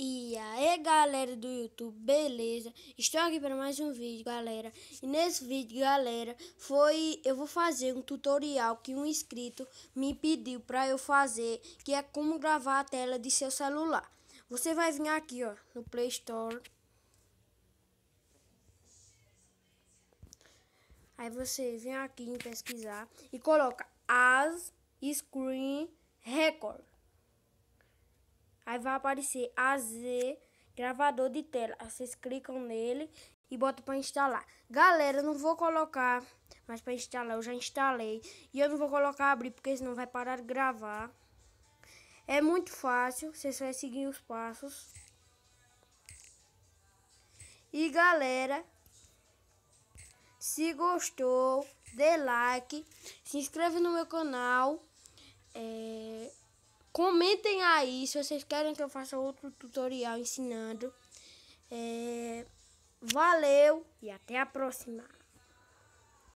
E aí galera do YouTube, beleza? Estou aqui para mais um vídeo, galera. E nesse vídeo, galera, foi eu vou fazer um tutorial que um inscrito me pediu para eu fazer, que é como gravar a tela de seu celular. Você vai vir aqui, ó, no Play Store. Aí você vem aqui em pesquisar e coloca as screen record. Aí vai aparecer AZ gravador de tela. Aí vocês clicam nele e botam para instalar. Galera, eu não vou colocar mas para instalar, eu já instalei. E eu não vou colocar abrir porque senão vai parar de gravar. É muito fácil, você só vai seguir os passos. E galera, se gostou, dê like, se inscreve no meu canal. É... Comentem aí se vocês querem que eu faça outro tutorial ensinando. É... Valeu e até a próxima.